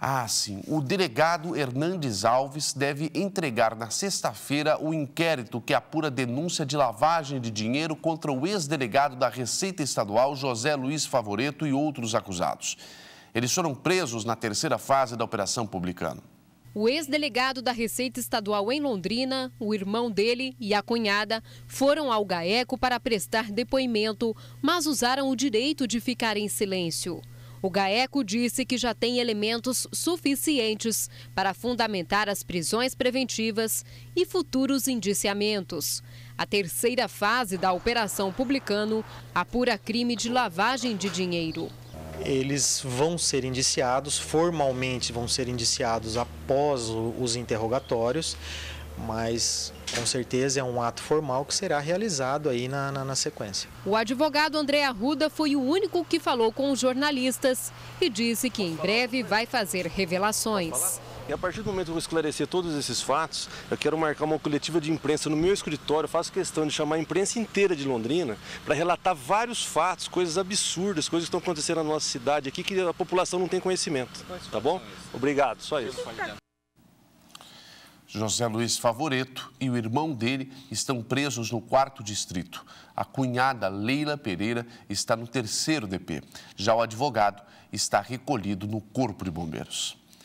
Ah, sim. O delegado Hernandes Alves deve entregar na sexta-feira o inquérito que apura denúncia de lavagem de dinheiro contra o ex-delegado da Receita Estadual, José Luiz Favoreto, e outros acusados. Eles foram presos na terceira fase da Operação Publicano. O ex-delegado da Receita Estadual em Londrina, o irmão dele e a cunhada foram ao GAECO para prestar depoimento, mas usaram o direito de ficar em silêncio. O GAECO disse que já tem elementos suficientes para fundamentar as prisões preventivas e futuros indiciamentos. A terceira fase da Operação Publicano apura crime de lavagem de dinheiro eles vão ser indiciados, formalmente vão ser indiciados após os interrogatórios, mas com certeza é um ato formal que será realizado aí na, na, na, sequência. O advogado André Arruda foi o único que falou com os jornalistas e disse que em breve vai fazer revelações. E a partir do momento que eu vou esclarecer todos esses fatos, eu quero marcar uma coletiva de imprensa no meu escritório. Eu faço questão de chamar a imprensa inteira de Londrina para relatar vários fatos, coisas absurdas, coisas que estão acontecendo na nossa cidade aqui que a população não tem conhecimento. Tá bom? Obrigado, só isso. José Luiz Favoreto e o irmão dele estão presos no quarto distrito. A cunhada Leila Pereira está no terceiro DP. Já o advogado está recolhido no Corpo de Bombeiros.